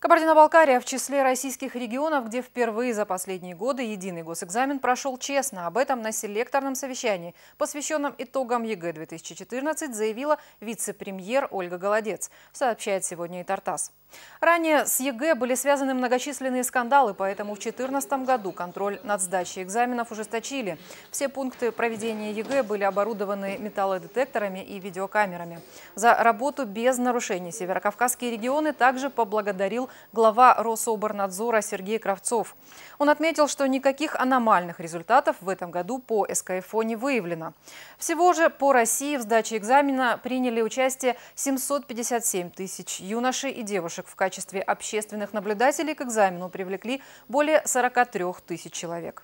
Кабардино-Балкария в числе российских регионов, где впервые за последние годы единый госэкзамен прошел честно. Об этом на селекторном совещании, посвященном итогам ЕГЭ 2014, заявила вице-премьер Ольга Голодец, сообщает сегодня и Тартас. Ранее с ЕГЭ были связаны многочисленные скандалы, поэтому в 2014 году контроль над сдачей экзаменов ужесточили. Все пункты проведения ЕГЭ были оборудованы металлодетекторами и видеокамерами. За работу без нарушений северокавказские регионы также поблагодарил глава Рособорнадзора Сергей Кравцов. Он отметил, что никаких аномальных результатов в этом году по СКФО не выявлено. Всего же по России в сдаче экзамена приняли участие 757 тысяч юношей и девушек пострадавших в качестве общественных наблюдателей к экзамену привлекли более 43 тысяч человек.